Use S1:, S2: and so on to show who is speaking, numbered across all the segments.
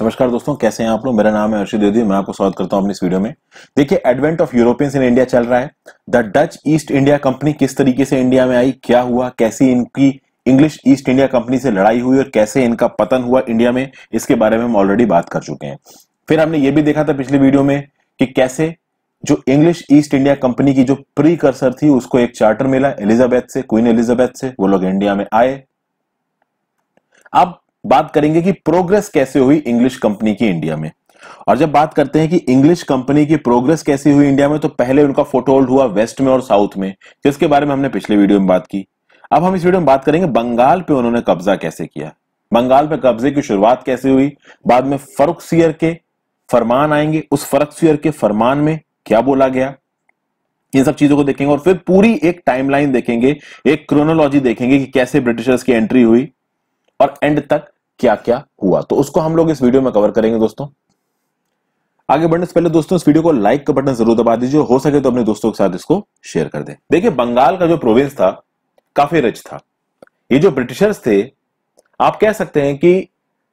S1: नमस्कार दोस्तों कैसे हैं आप लोग मेरा नाम है हर्षित देवी मैं आपको स्वागत करता हूं अपने इस वीडियो में देखिए advent of Europeans in India चल रहा है the Dutch East India Company किस तरीके से इंडिया में आई क्या हुआ कैसी इनकी इंग्लिश ईस्ट इंडिया कंपनी से लड़ाई हुई और कैसे इनका पतन हुआ इंडिया में इसके बारे में हम ऑलरेडी बात कर चुके हैं फिर हमने ये भी देखा था पिछले वीडियो में कि कैसे जो इंग्लिश ईस्ट इंडिया कंपनी की जो प्री कर्सर थी उसको एक चार्टर मिला एलिजाबेथ से क्वीन एलिजाबेथ से वो लोग इंडिया में आए अब बात करेंगे कि प्रोग्रेस कैसे हुई इंग्लिश कंपनी की इंडिया में और जब बात करते हैं कि इंग्लिश कंपनी की प्रोग्रेस कैसी हुई इंडिया में तो पहले उनका फोटो होल्ड हुआ वेस्ट में और साउथ में जिसके बारे में हमने पिछले वीडियो में बात की अब हम इस वीडियो में बात करेंगे बंगाल पे उन्होंने कब्जा कैसे किया बंगाल पे कब्जे की शुरुआत कैसे हुई बाद में फरुख सियर के फरमान आएंगे उस फरुख सियर के फरमान में क्या बोला गया इन सब चीजों को देखेंगे और फिर पूरी एक टाइमलाइन देखेंगे एक क्रोनोलॉजी देखेंगे कि कैसे ब्रिटिशर्स की एंट्री हुई और एंड तक क्या क्या हुआ तो उसको हम लोग इस वीडियो में कवर करेंगे दोस्तों आगे बढ़ने से पहले दोस्तों इस वीडियो को लाइक का बटन जरूर दबा दीजिए हो सके तो अपने दोस्तों के साथ इसको शेयर कर दें देखिए बंगाल का जो प्रोविंस था काफी रिच था ये जो ब्रिटिशर्स थे आप कह सकते हैं कि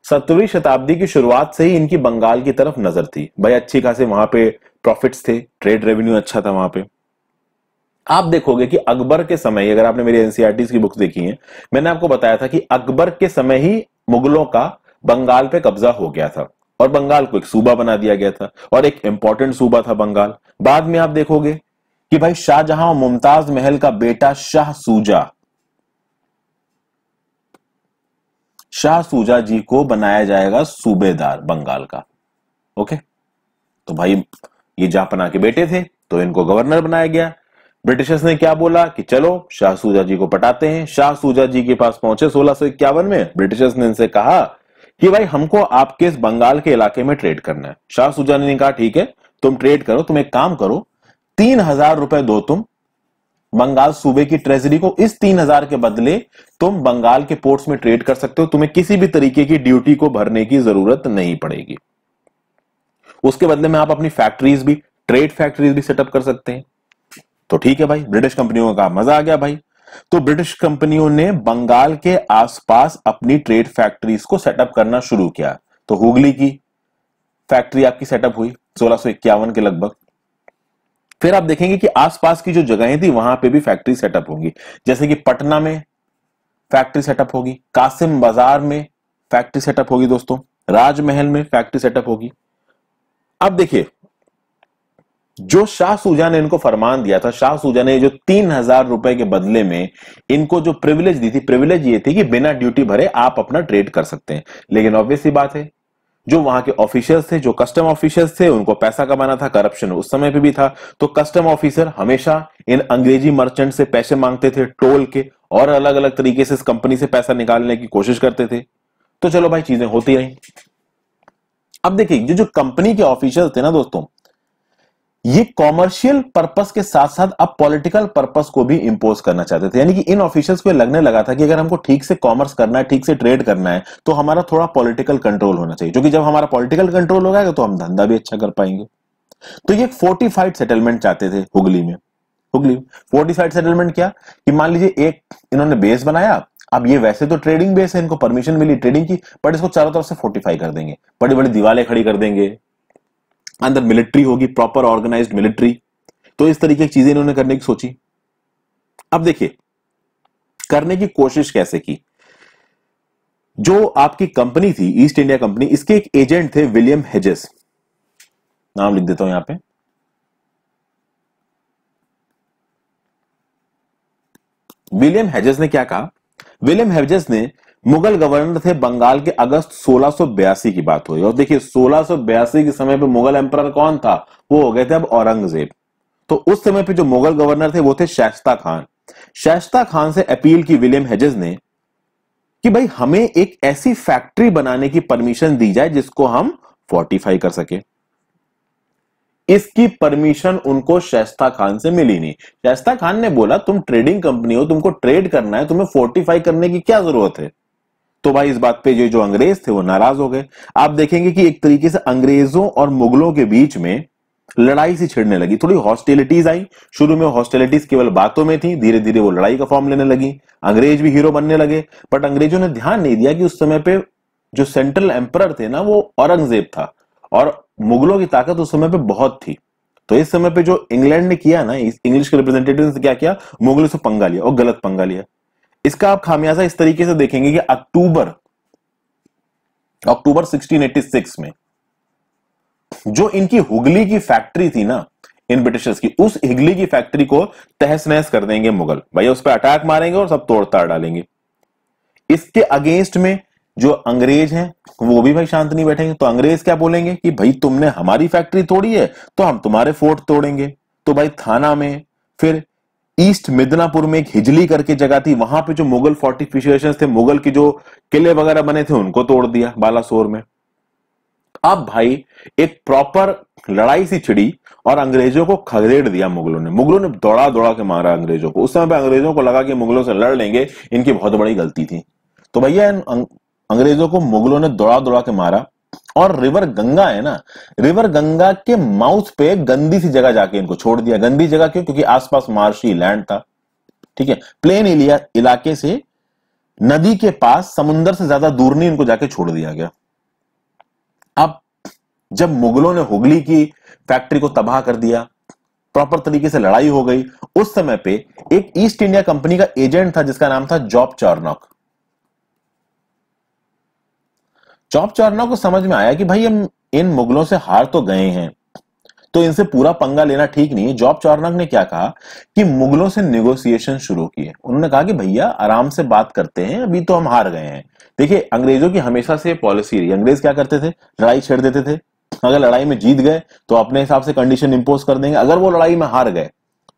S1: सत्रहवीं शताब्दी की शुरुआत से ही इनकी बंगाल की तरफ नजर थी भाई अच्छी खासी वहां पे प्रॉफिट्स थे ट्रेड रेवेन्यू अच्छा था वहां पे आप देखोगे कि अकबर के समय अगर आपने मेरी एनसीआरटी e की बुक्स देखी हैं मैंने आपको बताया था कि अकबर के समय ही मुगलों का बंगाल पे कब्जा हो गया था और बंगाल को एक सूबा बना दिया गया था और एक इंपॉर्टेंट सूबा था बंगाल बाद में आप देखोगे कि भाई शाहजहां और मुमताज महल का बेटा शाह सूजा शाह सूजा जी को बनाया जाएगा सूबेदार बंगाल का ओके तो भाई ये जापना के बेटे थे तो इनको गवर्नर बनाया गया ब्रिटिशर्स ने क्या बोला कि चलो शाह सूजा जी को पटाते हैं शाह सूजा जी के पास पहुंचे सोलह इक्यावन में ब्रिटिशर्स ने इनसे कहा कि भाई हमको आपके इस बंगाल के इलाके में ट्रेड करना है शाह सूजा ने कहा ठीक है तुम ट्रेड करो तुम एक काम करो तीन हजार रुपए दो तुम बंगाल सूबे की ट्रेजरी को इस तीन हजार के बदले तुम बंगाल के पोर्ट्स में ट्रेड कर सकते हो तुम्हें किसी भी तरीके की ड्यूटी को भरने की जरूरत नहीं पड़ेगी उसके बदले में आप अपनी फैक्ट्रीज भी ट्रेड फैक्ट्रीज भी सेटअप कर सकते हैं तो ठीक है भाई ब्रिटिश कंपनियों का मजा आ गया भाई तो ब्रिटिश कंपनियों ने बंगाल के आसपास अपनी ट्रेड फैक्ट्रीज को सेटअप करना शुरू किया तो हुगली की फैक्ट्री आपकी सेटअप हुई सोलह के लगभग फिर आप देखेंगे कि आसपास की जो जगहें थी वहां पे भी फैक्ट्री सेटअप होंगी जैसे कि पटना में फैक्ट्री सेटअप होगी कासिम बाजार में फैक्ट्री सेटअप होगी दोस्तों राजमहल में फैक्ट्री सेटअप होगी अब देखिए जो शाह सूजा ने इनको फरमान दिया था शाह सूजा ने जो तीन हजार रुपए के बदले में इनको जो प्रिविलेज दी थी प्रिविलेज ये थी कि बिना ड्यूटी भरे आप अपना ट्रेड कर सकते हैं लेकिन ही बात है जो वहां के ऑफिशियल्स थे जो कस्टम ऑफिशियल्स थे उनको पैसा कमाना था करप्शन उस समय पे भी था तो कस्टम ऑफिसर हमेशा इन अंग्रेजी मर्चेंट से पैसे मांगते थे टोल के और अलग अलग तरीके से इस कंपनी से पैसा निकालने की कोशिश करते थे तो चलो भाई चीजें होती रही अब देखिए जो जो कंपनी के ऑफिशियल थे ना दोस्तों ये कॉमर्शियल पर्पस के साथ साथ अब पॉलिटिकल पर्पस को भी इंपोज करना चाहते थे यानी कि इन ऑफिशियल्स को लगने लगा था कि अगर हमको ठीक से कॉमर्स करना है ठीक से ट्रेड करना है तो हमारा थोड़ा पॉलिटिकल कंट्रोल होना चाहिए क्योंकि जब हमारा पॉलिटिकल कंट्रोल हो जाएगा तो हम धंधा भी अच्छा कर पाएंगे तो ये फोर्टिफाइड सेटलमेंट चाहते थे हुगली में हुगली फोर्टिफाइड सेटलमेंट क्या कि मान लीजिए एक इन्होंने बेस बनाया अब ये वैसे तो ट्रेडिंग बेस है इनको परमिशन मिली ट्रेडिंग की बट इसको चारों तरफ से फोर्टिफाई कर देंगे बड़ी बड़ी दीवारें खड़ी कर देंगे अंदर मिलिट्री होगी प्रॉपर ऑर्गेनाइज मिलिट्री तो इस तरीके की चीजें इन्होंने करने की सोची अब देखिए करने की कोशिश कैसे की जो आपकी कंपनी थी ईस्ट इंडिया कंपनी इसके एक एजेंट थे विलियम हेजेस नाम लिख देता हूं यहां पे विलियम हेजेस ने क्या कहा विलियम हेजेस ने मुगल गवर्नर थे बंगाल के अगस्त सोलह की बात हुई और देखिए सोलह के समय पे मुगल एम्पर कौन था वो हो गए थे अब औरंगजेब तो उस समय पे जो मुगल गवर्नर थे वो थे शैस्ता खान शैस्ता खान से अपील की विलियम हेजेस ने कि भाई हमें एक ऐसी फैक्ट्री बनाने की परमिशन दी जाए जिसको हम फोर्टिफाई कर सके इसकी परमिशन उनको शैस्ता खान से मिली नहीं शैस्ता खान ने बोला तुम ट्रेडिंग कंपनी हो तुमको ट्रेड करना है तुम्हें फोर्टिफाई करने की क्या जरूरत है तो भाई इस बात पे जो जो अंग्रेज थे वो नाराज हो गए आप देखेंगे कि एक तरीके से अंग्रेजों और मुगलों के बीच में लड़ाई सी छिड़ने लगी थोड़ी हॉस्टेलिटीज आई शुरू में हॉस्टेलिटीज केवल बातों में थी धीरे धीरे वो लड़ाई का फॉर्म लेने लगी अंग्रेज भी हीरो बनने लगे बट अंग्रेजों ने ध्यान नहीं दिया कि उस समय पे जो सेंट्रल एम्पर थे ना वो औरंगजेब था और मुगलों की ताकत उस समय पे बहुत थी तो इस समय पे जो इंग्लैंड ने किया ना इंग्लिश के रिप्रेजेंटेटिव ने क्या किया मुगलों से पंगा लिया और गलत पंगा लिया इसका आप खामियाजा इस तरीके से देखेंगे कि अक्टूबर अक्टूबर 1686 में जो इनकी हुगली की फैक्ट्री थी ना इन ब्रिटिशर्स की उस हिगली की फैक्ट्री को तहस नहस कर देंगे मुगल भैया उस पर अटैक मारेंगे और सब तोड़ डालेंगे इसके अगेंस्ट में जो अंग्रेज हैं वो भी भाई शांत नहीं बैठेंगे तो अंग्रेज क्या बोलेंगे कि भाई तुमने हमारी फैक्ट्री तोड़ी है तो हम तुम्हारे फोर्ट तोड़ेंगे तो भाई थाना में फिर ईस्ट मिदनापुर में एक हिजली करके जगह थी वहां पे जो मुगल फोर्टिफिकेशन थे मुगल के जो किले वगैरह बने थे उनको तोड़ दिया बालासोर में अब भाई एक प्रॉपर लड़ाई सी छिड़ी और अंग्रेजों को खदेड़ दिया मुगलों ने मुगलों ने दौड़ा दौड़ा के मारा अंग्रेजों को उस समय पे अंग्रेजों को लगा कि मुगलों से लड़ लेंगे इनकी बहुत बड़ी गलती थी तो भैया अंग्रेजों को मुगलों ने दौड़ा दौड़ा के मारा और रिवर गंगा है ना रिवर गंगा के माउथ पे गंदी सी जगह जाके इनको छोड़ दिया गंदी जगह क्यों क्योंकि आसपास मार्शी लैंड था ठीक है प्लेन एरिया इलाके से नदी के पास समुंदर से ज्यादा दूर नहीं इनको जाके छोड़ दिया गया अब जब मुगलों ने हुगली की फैक्ट्री को तबाह कर दिया प्रॉपर तरीके से लड़ाई हो गई उस समय पे एक ईस्ट इंडिया कंपनी का एजेंट था जिसका नाम था जॉब चार्नॉक चौप चौरना को समझ में आया कि भाई हम इन मुगलों से हार तो गए हैं तो इनसे पूरा पंगा लेना ठीक नहीं है जॉब चौरनक ने क्या कहा कि मुगलों से निगोसिएशन शुरू किए उन्होंने कहा कि भैया आराम से बात करते हैं अभी तो हम हार गए हैं देखिए अंग्रेजों की हमेशा से पॉलिसी रही अंग्रेज क्या करते थे लड़ाई छेड़ देते थे अगर लड़ाई में जीत गए तो अपने हिसाब से कंडीशन इंपोज कर देंगे अगर वो लड़ाई में हार गए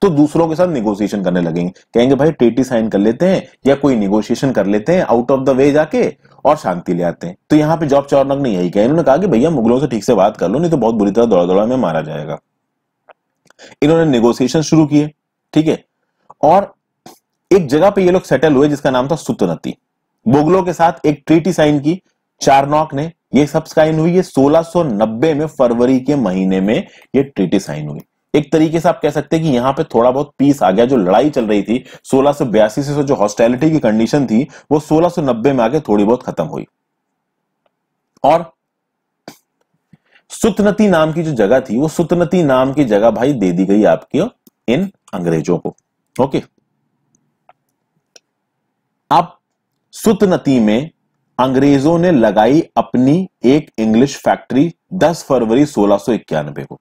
S1: तो दूसरों के साथ निगोशिएशन करने लगेंगे कहेंगे भाई टेटी साइन कर लेते हैं या कोई निगोशिएशन कर लेते हैं आउट ऑफ द वे जाके और शांति ले आते हैं तो यहाँ पे जॉब चौरनक ने यही कहा इन्होंने कहा कि भैया मुगलों से ठीक से बात कर लो नहीं तो बहुत बुरी तरह दौड़ा दौड़ा में मारा जाएगा इन्होंने निगोशिएशन शुरू किए ठीक है और एक जगह पे ये लोग सेटल हुए जिसका नाम था सुतनती मुगलों के साथ एक ट्रीटी साइन की चारनॉक ने ये सब साइन हुई ये 1690 में फरवरी के महीने में ये ट्रीटी साइन हुई एक तरीके से आप कह सकते हैं कि यहां पे थोड़ा बहुत पीस आ गया जो लड़ाई चल रही थी सोलह से जो हॉस्टैलिटी की कंडीशन थी वो नब्बे में आके थोड़ी बहुत खत्म हुई और सुतनती नाम की जो जगह थी वो सुतनती नाम की जगह भाई दे दी गई आपकी इन अंग्रेजों को ओके अब सुतनती में अंग्रेजों ने लगाई अपनी एक इंग्लिश फैक्ट्री 10 फरवरी सोलह को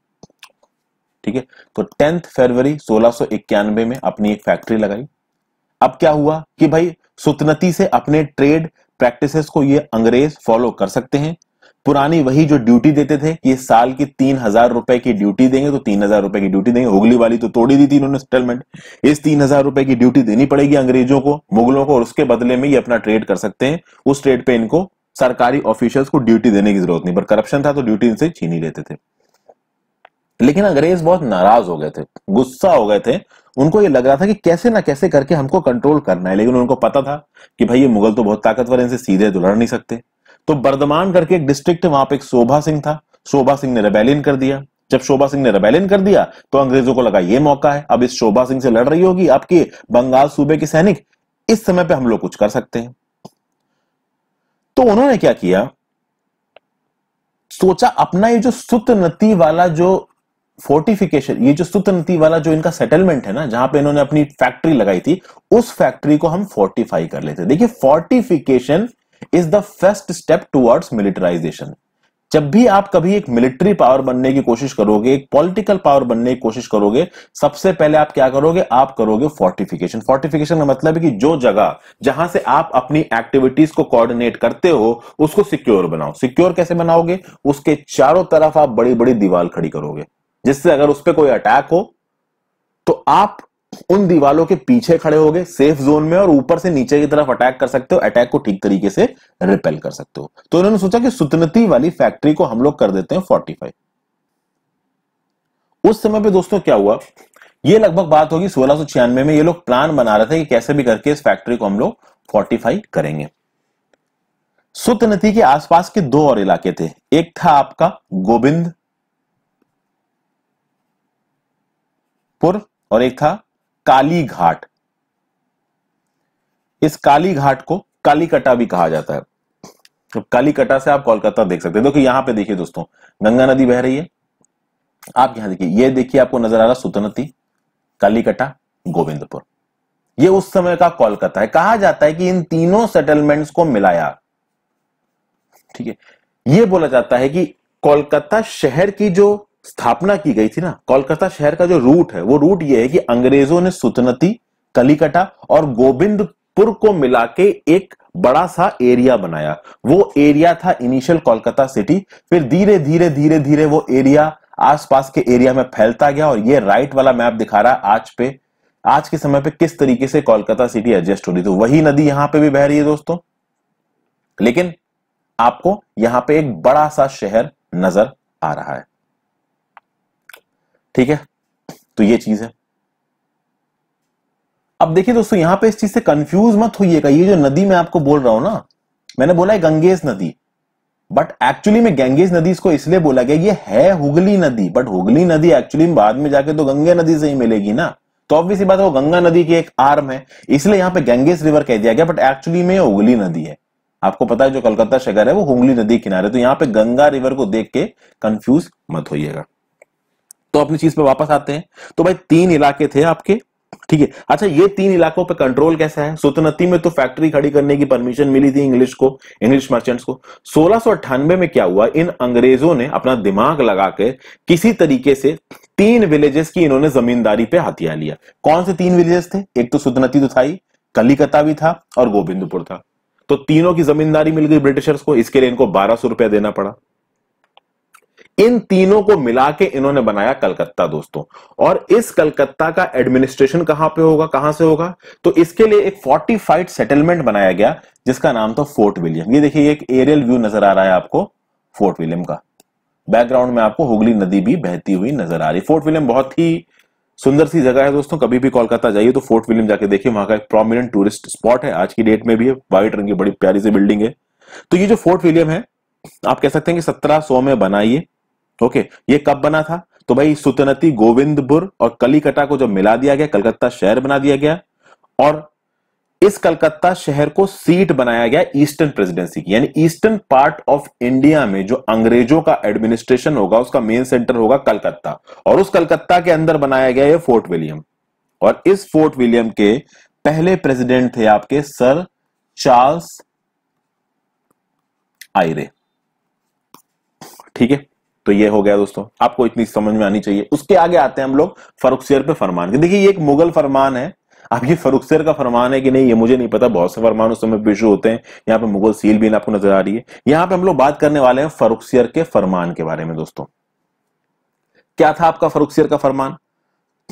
S1: ठीक है तो टेंथ फरवरी सोलह में अपनी एक फैक्ट्री लगाई अब क्या हुआ कि भाई सुतनती से अपने ट्रेड प्रैक्टिसेस को ये अंग्रेज फॉलो कर सकते हैं पुरानी वही जो ड्यूटी देते थे कि साल की तीन हजार रुपए की ड्यूटी देंगे तो तीन हजार रुपए की ड्यूटी देंगे हुगली वाली तो तोड़ी दी थी इन्होंने सेटलमेंट इस तीन हजार रुपए की ड्यूटी देनी पड़ेगी अंग्रेजों को मुगलों को और उसके बदले में ये अपना ट्रेड कर सकते हैं उस ट्रेड पे इनको सरकारी ऑफिशियल्स को ड्यूटी देने की जरूरत नहीं पर करप्शन था तो ड्यूटी इनसे छीनी लेते थे लेकिन अंग्रेज बहुत नाराज हो गए थे गुस्सा हो गए थे उनको ये लग रहा था कि कैसे ना कैसे करके हमको कंट्रोल करना है लेकिन उनको पता था कि भाई ये मुगल तो बहुत ताकतवर है इनसे सीधे तो लड़ नहीं सकते तो बर्दमान करके एक डिस्ट्रिक्ट वहां पर एक शोभा सिंह था शोभा सिंह ने रेबेलियन कर दिया जब शोभा सिंह ने रेबेलियन कर दिया तो अंग्रेजों को लगा ये मौका है अब इस शोभा सिंह से लड़ रही होगी आपके बंगाल सूबे के सैनिक इस समय पे हम लोग कुछ कर सकते हैं तो उन्होंने क्या किया सोचा अपना ये जो सुत नती वाला जो फोर्टिफिकेशन ये जो सुत नदी वाला जो इनका सेटलमेंट है ना जहां पे इन्होंने अपनी फैक्ट्री लगाई थी उस फैक्ट्री को हम फोर्टिफाई कर लेते देखिए fortification is the first step towards militarisation जब भी आप कभी एक मिलिट्री पावर बनने की कोशिश करोगे एक पॉलिटिकल पावर बनने की कोशिश करोगे सबसे पहले आप क्या करोगे आप करोगे फोर्टिफिकेशन फोर्टिफिकेशन का मतलब है कि जो जगह जहां से आप अपनी एक्टिविटीज को कोऑर्डिनेट करते हो उसको सिक्योर बनाओ सिक्योर कैसे बनाओगे उसके चारों तरफ आप बड़ी बड़ी दीवार खड़ी करोगे जिससे अगर उस पर कोई अटैक हो तो आप उन दीवालों के पीछे खड़े हो सेफ जोन में और ऊपर से नीचे की तरफ अटैक कर सकते हो अटैक को ठीक तरीके से रिपेल कर सकते हो तो इन्होंने सोचा कि सुतनती वाली फैक्ट्री को हम लोग कर देते हैं 45 उस समय पे दोस्तों क्या हुआ ये लगभग बात होगी सोलह में, में ये लोग प्लान बना रहे थे कि कैसे भी करके इस फैक्ट्री को हम लोग फोर्टिफाई करेंगे सुत नदी के आसपास के दो और इलाके थे एक था आपका गोविंद गोरखपुर और एक था काली घाट इस काली घाट को कालीकटा भी कहा जाता है तो कालीकटा से आप कोलकाता देख सकते हैं देखो यहां पे देखिए दोस्तों गंगा नदी बह रही है आप यहां देखिए ये देखिए आपको नजर आ रहा सुतनती कालीकटा गोविंदपुर ये उस समय का कोलकाता है कहा जाता है कि इन तीनों सेटलमेंट्स को मिलाया ठीक है ये बोला जाता है कि कोलकाता शहर की जो स्थापना की गई थी ना कोलकाता शहर का जो रूट है वो रूट ये है कि अंग्रेजों ने सुतनती कलिकटा और गोविंदपुर को मिला के एक बड़ा सा एरिया बनाया वो एरिया था इनिशियल कोलकाता सिटी फिर धीरे धीरे धीरे धीरे वो एरिया आसपास के एरिया में फैलता गया और ये राइट वाला मैप दिखा रहा है आज पे आज के समय पे किस तरीके से कोलकाता सिटी एडजस्ट हो रही तो वही नदी यहां पे भी बह रही है दोस्तों लेकिन आपको यहां पे एक बड़ा सा शहर नजर आ रहा है ठीक है तो ये चीज है अब देखिए दोस्तों यहां पे इस चीज से कंफ्यूज मत होइएगा ये जो नदी मैं आपको बोल रहा हूं ना मैंने बोला है गंगेज नदी बट एक्चुअली में गंगेज नदी इसको इसलिए बोला गया ये है हुगली नदी बट हुगली नदी एक्चुअली बाद में जाके तो गंगे नदी से ही मिलेगी ना तो ऑब्वियस बात है वो गंगा नदी की एक आर्म है इसलिए यहां पे गंगेज रिवर कह दिया गया बट एक्चुअली में हुगली नदी है आपको पता है जो कलकत्ता शहर है वो हुगली नदी किनारे तो यहाँ पे गंगा रिवर को देख के कंफ्यूज मत होइएगा तो अपनी चीज पे वापस आते हैं तो भाई तीन इलाके थे आपके ठीक है अच्छा ये तीन इलाकों पे कंट्रोल कैसा है सुतनती में तो फैक्ट्री खड़ी करने की परमिशन मिली थी इंग्लिश को इंग्लिश मर्चेंट्स को सोलह में क्या हुआ इन अंग्रेजों ने अपना दिमाग लगा के किसी तरीके से तीन विलेजेस की इन्होंने जमींदारी पे हथिया लिया कौन से तीन विलेजेस थे एक तो सुतनती तो था ही कलिकता भी था और गोविंदपुर था तो तीनों की जमींदारी मिल गई ब्रिटिशर्स को इसके लिए इनको बारह रुपया देना पड़ा इन तीनों को मिला के इन्होंने बनाया कलकत्ता दोस्तों और इस कलकत्ता का एडमिनिस्ट्रेशन कहां पे होगा कहां से होगा तो इसके लिए एक फोर्टिफाइड सेटलमेंट बनाया गया जिसका नाम था फोर्ट विलियम ये देखिए एक एरियल व्यू नजर आ रहा है आपको फोर्ट विलियम का बैकग्राउंड में आपको हुगली नदी भी बहती हुई नजर आ रही फोर्ट विलियम बहुत ही सुंदर सी जगह है दोस्तों कभी भी कोलकाता जाइए तो फोर्ट विलियम जाके देखिए वहां का एक प्रोमिनेंट टूरिस्ट स्पॉट है आज की डेट में भी है व्हाइट रंग की बड़ी प्यारी सी बिल्डिंग है तो ये जो फोर्ट विलियम है आप कह सकते हैं कि 1700 में बनाइए ओके ये कब बना था तो भाई सुतनती गोविंदपुर और कलिकटा को जब मिला दिया गया कलकत्ता शहर बना दिया गया और इस कलकत्ता शहर को सीट बनाया गया ईस्टर्न प्रेसिडेंसी की यानी ईस्टर्न पार्ट ऑफ इंडिया में जो अंग्रेजों का एडमिनिस्ट्रेशन होगा उसका मेन सेंटर होगा कलकत्ता और उस कलकत्ता के अंदर बनाया गया ये फोर्ट विलियम और इस फोर्ट विलियम के पहले प्रेसिडेंट थे आपके सर चार्ल्स आयरे ठीक है तो ये हो गया दोस्तों आपको इतनी समझ में आनी चाहिए उसके आगे आते हैं हम लोग फरुखसियर पे फरमान के देखिए ये एक मुगल फरमान है अब ये शेर का फरमान है कि नहीं ये मुझे नहीं पता बहुत से फरमान उस समय पेशू होते हैं यहाँ पे मुगल सील भी आपको नजर आ रही है यहाँ पे हम लोग बात करने वाले हैं फरुखसियर के फरमान के बारे में दोस्तों क्या था आपका फरुखसियर का फरमान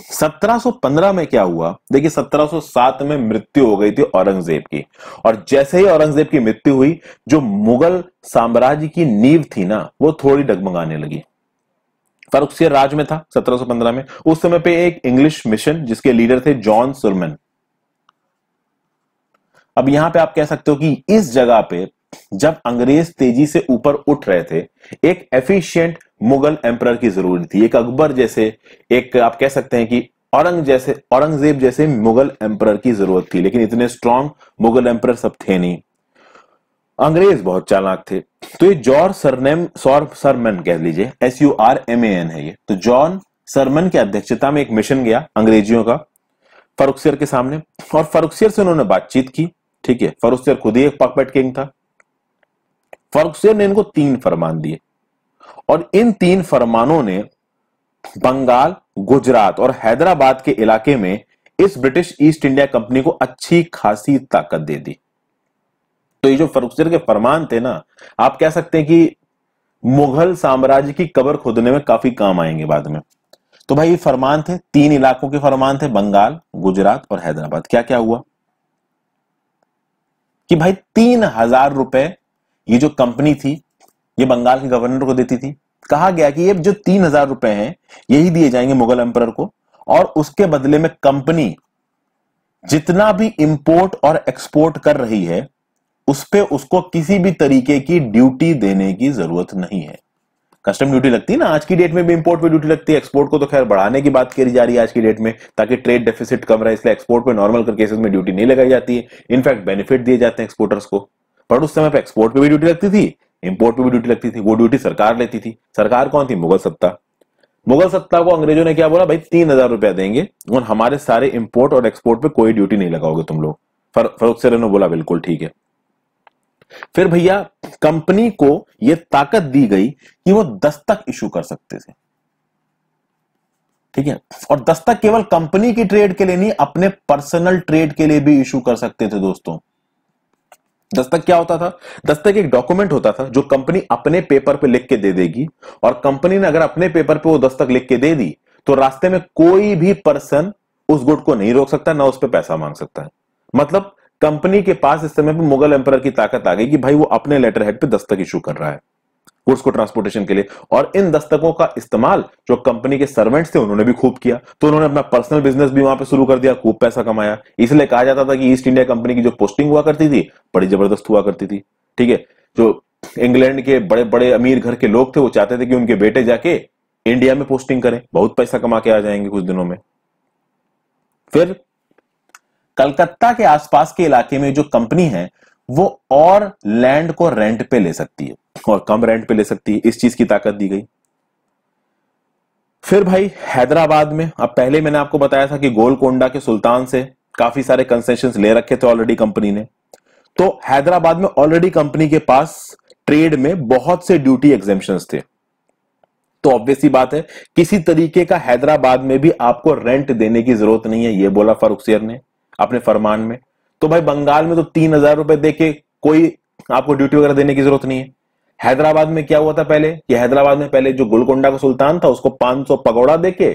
S1: 1715 में क्या हुआ देखिए 1707 में मृत्यु हो गई थी औरंगजेब की और जैसे ही औरंगजेब की मृत्यु हुई जो मुगल साम्राज्य की नींव थी ना वो थोड़ी डगमगाने लगी फरुखसियर राज में था 1715 में उस समय पे एक इंग्लिश मिशन जिसके लीडर थे जॉन सुरमन अब यहां पे आप कह सकते हो कि इस जगह पे जब अंग्रेज तेजी से ऊपर उठ रहे थे एक एफिशिएंट मुगल एम्पर की जरूरत थी एक अकबर जैसे एक आप कह सकते हैं कि औरंग जैसे औरंगजेब जैसे मुगल एम्पर की जरूरत थी लेकिन इतने स्ट्रॉन्ग मुगल एम्पर सब थे नहीं अंग्रेज बहुत चालाक थे तो ये जॉर सरनेम सौर सरमन कह लीजिए S U R M A N है ये तो जॉन सरमन की अध्यक्षता में एक मिशन गया अंग्रेजियों का फरुखसियर के सामने और फरुखसियर से उन्होंने बातचीत की ठीक है फरुखसियर खुद ही एक पॉकपेट किंग था फरुखसियर ने इनको तीन फरमान दिए और इन तीन फरमानों ने बंगाल गुजरात और हैदराबाद के इलाके में इस ब्रिटिश ईस्ट इंडिया कंपनी को अच्छी खासी ताकत दे दी तो ये जो फरुखसर के फरमान थे ना आप कह सकते हैं कि मुगल साम्राज्य की कबर खोदने में काफी काम आएंगे बाद में तो भाई ये फरमान थे तीन इलाकों के फरमान थे बंगाल गुजरात और हैदराबाद क्या क्या हुआ कि भाई तीन हजार रुपए ये जो कंपनी थी ये बंगाल के गवर्नर को देती थी कहा गया कि ये जो तीन हजार रुपए हैं यही दिए जाएंगे मुगल एम्पर को और उसके बदले में कंपनी जितना भी इंपोर्ट और एक्सपोर्ट कर रही है उस पर उसको किसी भी तरीके की ड्यूटी देने की जरूरत नहीं है कस्टम ड्यूटी लगती है ना आज की डेट में भी इंपोर्ट पे ड्यूटी लगती है एक्सपोर्ट को तो खैर बढ़ाने की बात करी जा रही है आज की डेट में ताकि ट्रेड डेफिसिट कम रहे इसलिए एक्सपोर्ट पे नॉर्मल केसेस में ड्यूटी नहीं लगाई जाती है इनफैक्ट बेनिफिट दिए जाते हैं एक्सपोर्टर्स को पर उस समय पर एक्सपोर्ट पे भी ड्यूटी लगती थी इंपोर्ट पे भी ड्यूटी लगती थी वो ड्यूटी सरकार लेती थी सरकार कौन थी मुगल सत्ता मुगल सत्ता को अंग्रेजों ने क्या बोला भाई तीन हजार रुपया देंगे और हमारे सारे इंपोर्ट और एक्सपोर्ट पे कोई ड्यूटी नहीं लगाओगे तुम लोग फर, सर ने बोला बिल्कुल ठीक है फिर भैया कंपनी को यह ताकत दी गई कि वो दस्तक इशू कर सकते थे ठीक है और दस्तक केवल कंपनी की ट्रेड के लिए नहीं अपने पर्सनल ट्रेड के लिए भी इशू कर सकते थे दोस्तों दस्तक क्या होता था दस्तक एक डॉक्यूमेंट होता था जो कंपनी अपने पेपर पे लिख के दे देगी और कंपनी ने अगर अपने पेपर पे वो दस्तक लिख के दे दी तो रास्ते में कोई भी पर्सन उस गुट को नहीं रोक सकता ना उस पर पैसा मांग सकता है मतलब कंपनी के पास इस समय पर मुगल एम्पर की ताकत आ गई कि भाई वो अपने लेटर हेड पे दस्तक इशू कर रहा है गुड्स को ट्रांसपोर्टेशन के लिए और इन दस्तकों का इस्तेमाल जो कंपनी के सर्वेंट्स थे उन्होंने भी खूब किया तो उन्होंने अपना पर्सनल बिजनेस भी वहां पे शुरू कर दिया खूब पैसा कमाया इसलिए कहा जाता था कि ईस्ट इंडिया कंपनी की जो पोस्टिंग हुआ करती थी बड़ी जबरदस्त हुआ करती थी ठीक है जो इंग्लैंड के बड़े बड़े अमीर घर के लोग थे वो चाहते थे कि उनके बेटे जाके इंडिया में पोस्टिंग करें बहुत पैसा कमा के आ जाएंगे कुछ दिनों में फिर कलकत्ता के आसपास के इलाके में जो कंपनी है वो और लैंड को रेंट पे ले सकती है और कम रेंट पे ले सकती है इस चीज की ताकत दी गई फिर भाई हैदराबाद में अब पहले मैंने आपको बताया था कि गोलकोंडा के सुल्तान से काफी सारे कंसेशन ले रखे थे ऑलरेडी कंपनी ने तो हैदराबाद में ऑलरेडी कंपनी के पास ट्रेड में बहुत से ड्यूटी एग्जेपन थे तो ऑब्वियसली बात है किसी तरीके का हैदराबाद में भी आपको रेंट देने की जरूरत नहीं है यह बोला फरुखसियर ने अपने फरमान में तो भाई बंगाल में तो तीन हजार रुपए दे के कोई आपको ड्यूटी वगैरह देने की जरूरत नहीं है हैदराबाद में क्या हुआ था पहले कि हैदराबाद में पहले जो गोलकोंडा का सुल्तान था उसको 500 पकौड़ा देके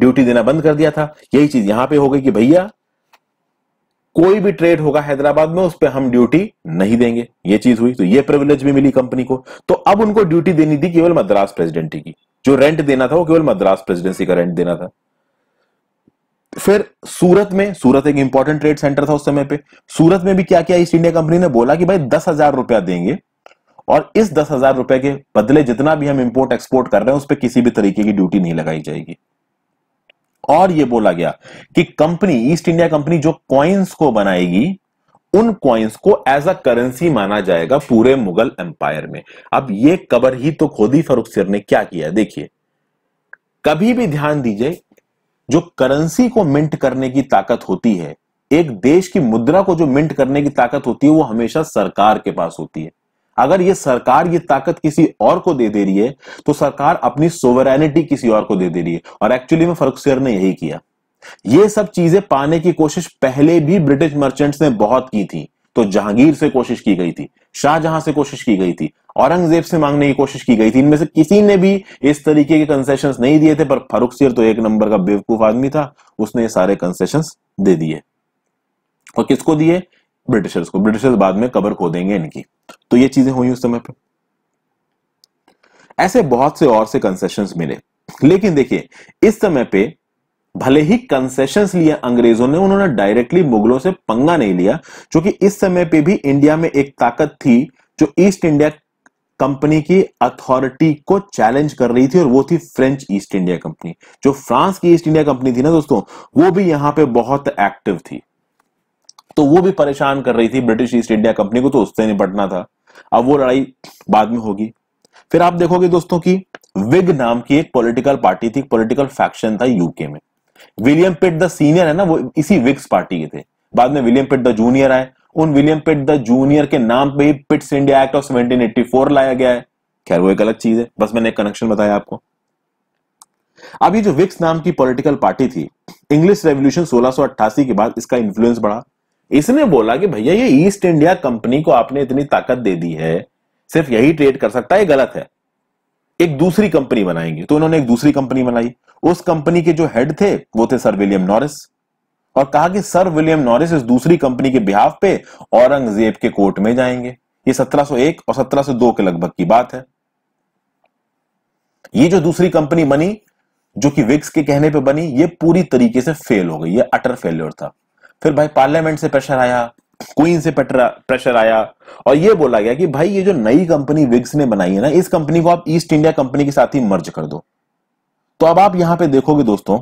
S1: ड्यूटी देना बंद कर दिया था यही चीज यहां पे हो गई कि भैया कोई भी ट्रेड होगा हैदराबाद में उस पर हम ड्यूटी नहीं देंगे ये चीज हुई तो ये प्रिविलेज भी मिली कंपनी को तो अब उनको ड्यूटी देनी थी केवल मद्रास प्रेसिडेंटी की जो रेंट देना था वो केवल मद्रास प्रेसिडेंसी का रेंट देना था फिर सूरत में सूरत एक इंपॉर्टेंट ट्रेड सेंटर था उस समय पे सूरत में भी क्या किया ईस्ट इंडिया कंपनी ने बोला कि भाई दस हजार रुपया देंगे और इस दस हजार रुपए के बदले जितना भी हम इंपोर्ट एक्सपोर्ट कर रहे हैं उस पर किसी भी तरीके की ड्यूटी नहीं लगाई जाएगी और यह बोला गया कि कंपनी ईस्ट इंडिया कंपनी जो क्वाइंस को बनाएगी उन क्वाइंस को एज अ करेंसी माना जाएगा पूरे मुगल एम्पायर में अब यह कबर ही तो खोदी फरुख सिर ने क्या किया देखिए कभी भी ध्यान दीजिए जो करेंसी को मिंट करने की ताकत होती है एक देश की मुद्रा को जो मिंट करने की ताकत होती है वो हमेशा सरकार के पास होती है अगर ये सरकार ये ताकत किसी और को दे दे रही है तो सरकार अपनी सोवरेनिटी किसी और को दे दे रही है और एक्चुअली में फरुख ने यही किया ये सब चीजें पाने की कोशिश पहले भी ब्रिटिश मर्चेंट्स ने बहुत की थी तो जहांगीर से कोशिश की गई थी शाहजहां से कोशिश की गई थी औरंगजेब से मांगने की कोशिश की गई थी इनमें से किसी ने भी इस तरीके के कंसेशन नहीं दिए थे पर फारूक सिर तो एक नंबर का बेवकूफ आदमी था उसने सारे कंसेशन दे दिए और किसको दिए ब्रिटिशर्स को ब्रिटिशर्स बाद में कबर देंगे इनकी तो ये चीजें हुई उस समय पर ऐसे बहुत से और से कंसेशन मिले लेकिन देखिए इस समय पे भले ही कंसेशन लिए अंग्रेजों ने उन्होंने डायरेक्टली मुगलों से पंगा नहीं लिया क्योंकि इस समय पे भी इंडिया में एक ताकत थी जो ईस्ट इंडिया कंपनी की अथॉरिटी को चैलेंज कर रही थी और वो थी फ्रेंच ईस्ट इंडिया कंपनी जो फ्रांस की ईस्ट इंडिया कंपनी थी ना दोस्तों वो भी यहां पे बहुत एक्टिव थी तो वो भी परेशान कर रही थी ब्रिटिश ईस्ट इंडिया कंपनी को तो उससे निपटना था अब वो लड़ाई बाद में होगी फिर आप देखोगे दोस्तों की विग नाम की एक पॉलिटिकल पार्टी थी पॉलिटिकल फैक्शन था यूके में विलियम पिट द सीनियर है ना वो इसी विक्स पार्टी के थे बाद में विलियम पिट द जूनियर आए उन विलियम पिट द जूनियर के नाम पे ही पिट्स इंडिया एक्ट ऑफ 1784 लाया गया है खैर वो एक अलग चीज है बस मैंने एक कनेक्शन बताया आपको अब ये जो विक्स नाम की पॉलिटिकल पार्टी थी इंग्लिश रेवोल्यूशन 1688 के बाद इसका इन्फ्लुएंस बढ़ा इसने बोला कि भैया ये ईस्ट इंडिया कंपनी को आपने इतनी ताकत दे दी है सिर्फ यही ट्रेड कर सकता है गलत है एक दूसरी कंपनी बनाएंगे तो उन्होंने एक दूसरी कंपनी बनाई उस कंपनी के जो हेड थे वो थे सर विलियम नॉरिस और कहा कि सर विलियम नॉरिस इस दूसरी कंपनी के बिहाफ पे औरंगजेब के कोर्ट में जाएंगे ये 1701 और 1702 के लगभग की बात है ये जो दूसरी कंपनी बनी जो कि विक्स के कहने पे बनी ये पूरी तरीके से फेल हो गई ये अटर फेल्योर था फिर भाई पार्लियामेंट से प्रेशर आया क्वीन से प्रेशर आया और ये बोला गया कि भाई ये जो नई कंपनी विग्स ने बनाई है ना इस कंपनी को आप ईस्ट इंडिया कंपनी के साथ ही मर्ज कर दो तो अब आप यहां पे देखोगे दोस्तों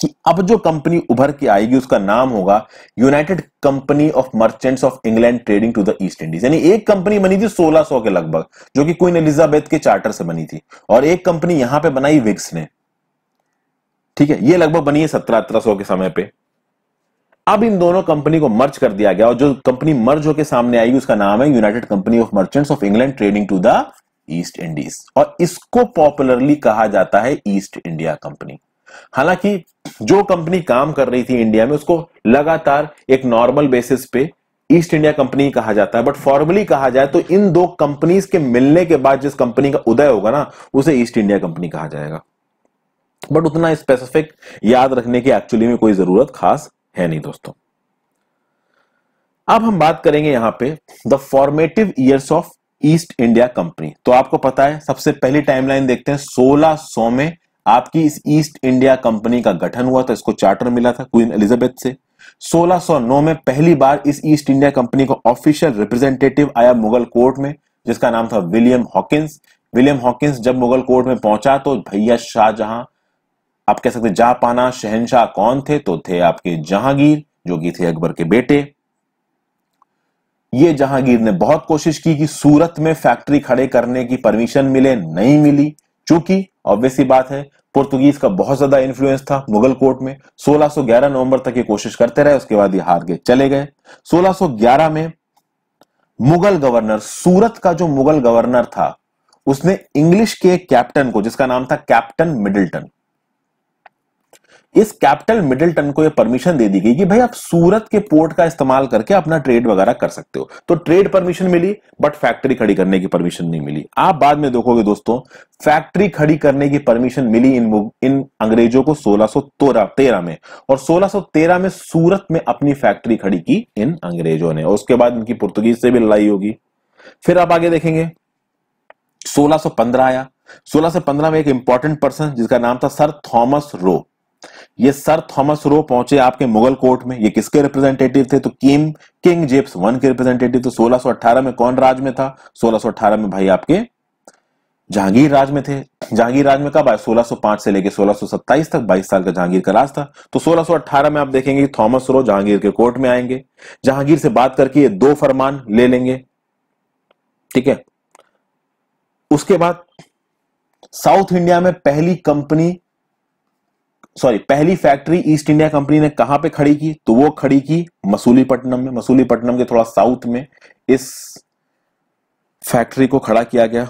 S1: कि अब जो कंपनी उभर के आएगी उसका नाम होगा United Company of Merchants of England trading to the East Indies यानी एक कंपनी बनी थी 1600 के लगभग जो कि क्वीन एलिजाबेथ के चार्टर से बनी थी और एक कंपनी यहां पे बनाई विग्स ने ठीक है ये लगभग बनी है सत्रह अठारह के समय पे अब इन दोनों कंपनी को मर्ज कर दिया गया और जो कंपनी मर्ज होकर सामने आएगी उसका नाम है United Company of Merchants of England trading to the East Indies और इसको पॉपुलरली कहा जाता है ईस्ट इंडिया कंपनी हालांकि जो कंपनी काम कर रही थी इंडिया में उसको लगातार एक नॉर्मल बेसिस पे ईस्ट इंडिया कंपनी कहा जाता है बट फॉर्मली कहा जाए तो इन दो कंपनीज के मिलने के बाद जिस कंपनी का उदय होगा ना उसे ईस्ट इंडिया कंपनी कहा जाएगा बट उतना स्पेसिफिक याद रखने की एक्चुअली में कोई जरूरत खास है नहीं दोस्तों अब हम बात करेंगे यहां पे the formative years of East India Company तो आपको पता है सबसे पहली टाइमलाइन देखते हैं 1600 में आपकी इस ईस्ट इंडिया कंपनी का गठन हुआ था इसको चार्टर मिला था क्वीन एलिजाबेथ से 1609 में पहली बार इस ईस्ट इंडिया कंपनी का ऑफिशियल रिप्रेजेंटेटिव आया मुगल कोर्ट में जिसका नाम था विलियम हॉकिंस विलियम हॉकिंस जब मुगल कोर्ट में पहुंचा तो भैया शाहजहां आप कह सकते जापाना शहनशाह कौन थे तो थे आपके जहांगीर जो कि थे अकबर के बेटे ये जहांगीर ने बहुत कोशिश की कि सूरत में फैक्ट्री खड़े करने की परमिशन मिले नहीं मिली चूंकि ऑब्वियस बात है पुर्तुगीज का बहुत ज्यादा इन्फ्लुएंस था मुगल कोर्ट में 1611 नवंबर तक ये कोशिश करते रहे उसके बाद ये हार के चले गए 1611 में मुगल गवर्नर सूरत का जो मुगल गवर्नर था उसने इंग्लिश के कैप्टन को जिसका नाम था कैप्टन मिडिल्टन इस कैपिटल मिडिल टन को ये परमिशन दे दी गई कि भाई आप सूरत के पोर्ट का इस्तेमाल करके अपना ट्रेड वगैरह कर सकते हो तो ट्रेड परमिशन मिली बट फैक्ट्री खड़ी करने की परमिशन नहीं मिली आप बाद में देखोगे दोस्तों फैक्ट्री खड़ी करने की परमिशन मिली इन इन अंग्रेजों को सोलह तेरह में और 1613 में सूरत में अपनी फैक्ट्री खड़ी की इन अंग्रेजों ने उसके बाद इनकी पुर्तुगीज से भी लड़ाई होगी फिर आप आगे देखेंगे सोलह आया सोलह में एक इंपॉर्टेंट पर्सन जिसका नाम था सर थॉमस रो ये सर थॉमस रो पहुंचे आपके मुगल कोर्ट में ये किसके रिप्रेजेंटेटिव थे तो किम किंग जेप्स वन के रिप्रेजेंटेटिव तो 1618 में कौन राज में था 1618 में भाई आपके जहांगीर राज में थे जहांगीर राज में कब आए 1605 से लेकर 1627 तक 22 साल का जहांगीर का राज था तो 1618 में आप देखेंगे थॉमस रो जहांगीर के कोर्ट में आएंगे जहांगीर से बात करके ये दो फरमान ले लेंगे ठीक है उसके बाद साउथ इंडिया में पहली कंपनी सॉरी पहली फैक्ट्री ईस्ट इंडिया कंपनी ने कहां पे खड़ी की तो वो खड़ी की मसूलीपट्टनम में मसूलीपट्टनम के थोड़ा साउथ में इस फैक्ट्री को खड़ा किया गया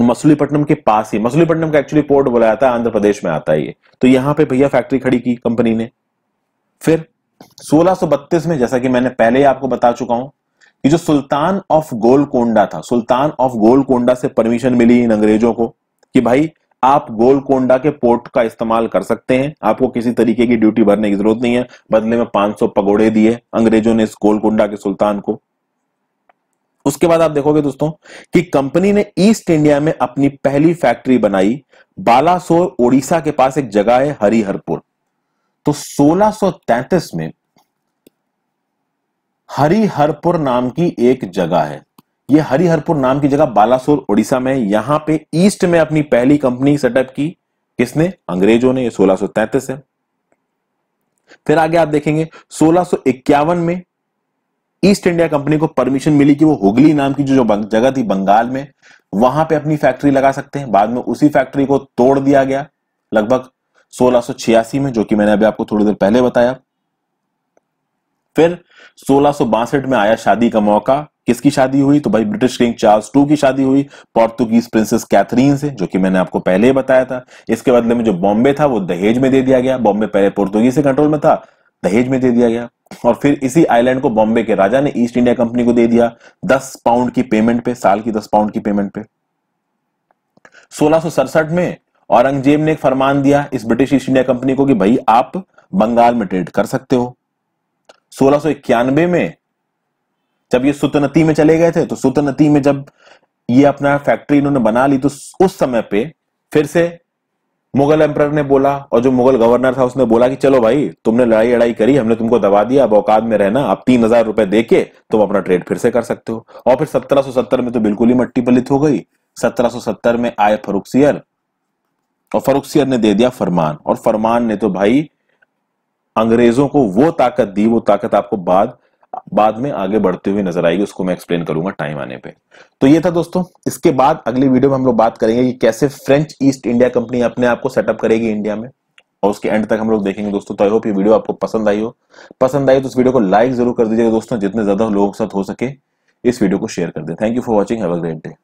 S1: मसूलीपट्टनम के पास ही मसूलीपट्टनम का एक्चुअली पोर्ट बोला जाता है आंध्र प्रदेश में आता है ये तो यहां पे भैया फैक्ट्री खड़ी की कंपनी ने फिर सोलह में जैसा कि मैंने पहले ही आपको बता चुका हूं कि जो सुल्तान ऑफ गोलकोंडा था सुल्तान ऑफ गोलकोंडा से परमिशन मिली इन अंग्रेजों को कि भाई आप गोलकोंडा के पोर्ट का इस्तेमाल कर सकते हैं आपको किसी तरीके की ड्यूटी भरने की जरूरत नहीं है बदले में 500 पगोड़े दिए अंग्रेजों ने इस गोलकोंडा के सुल्तान को उसके बाद आप देखोगे दोस्तों कि कंपनी ने ईस्ट इंडिया में अपनी पहली फैक्ट्री बनाई बालासोर ओडिशा के पास एक जगह है हरिहरपुर तो 1633 में हरिहरपुर नाम की एक जगह है ये हरिहरपुर नाम की जगह बालासोर उड़ीसा में यहां पे ईस्ट में अपनी पहली कंपनी सेटअप की किसने अंग्रेजों ने सोलह सो तैतीस है फिर आगे आप देखेंगे सोलह में ईस्ट इंडिया कंपनी को परमिशन मिली कि वो हुगली नाम की जो जो जगह थी बंगाल में वहां पे अपनी फैक्ट्री लगा सकते हैं बाद में उसी फैक्ट्री को तोड़ दिया गया लगभग सोलह में जो कि मैंने अभी आपको थोड़ी देर पहले बताया फिर सोलह में आया शादी का मौका किसकी शादी हुई तो भाई ब्रिटिश किंग चार्ल्स टू की शादी हुई पोर्तुगीज प्रिंसेस कैथरीन से जो कि मैंने आपको पहले ही बताया था इसके बदले में जो बॉम्बे था वो दहेज में दे दिया गया बॉम्बे पहले पोर्तुगीज से कंट्रोल में था दहेज में दे दिया गया और फिर इसी आइलैंड को बॉम्बे के राजा ने ईस्ट इंडिया कंपनी को दे दिया दस पाउंड की पेमेंट पे साल की दस पाउंड की पेमेंट पे सोलह में औरंगजेब ने एक फरमान दिया इस ब्रिटिश ईस्ट इंडिया कंपनी को कि भाई आप बंगाल में ट्रेड कर सकते हो सोलह में जब ये सुतनती में चले गए थे तो सुतनती में जब ये अपना फैक्ट्री इन्होंने बना ली तो उस समय पे फिर से मुगल एम्पर ने बोला और जो मुगल गवर्नर था उसने बोला कि चलो भाई तुमने लड़ाई लड़ाई करी हमने तुमको दबा दिया अब औकात में रहना आप तीन हजार रुपए दे के तुम अपना ट्रेड फिर से कर सकते हो और फिर सत्रह में तो बिल्कुल ही मट्टी पलित हो गई सत्रह में आए फरुखसियर और फरुखसियर ने दे दिया फरमान और फरमान ने तो भाई अंग्रेजों को वो ताकत दी वो ताकत आपको बाद बाद में आगे बढ़ते हुए नजर आएगी उसको मैं एक्सप्लेन करूंगा टाइम आने पे तो ये था दोस्तों इसके बाद अगली वीडियो में हम लोग बात करेंगे कि कैसे फ्रेंच ईस्ट इंडिया कंपनी अपने आप को सेटअप करेगी इंडिया में और उसके एंड तक हम लोग देखेंगे दोस्तों तो आई होप ये वीडियो आपको पसंद आई हो पसंद आई तो इस वीडियो को लाइक जरूर कर दीजिएगा दोस्तों जितने ज्यादा लोगों के साथ हो सके इस वीडियो को शेयर कर दे thank you for watching have a great day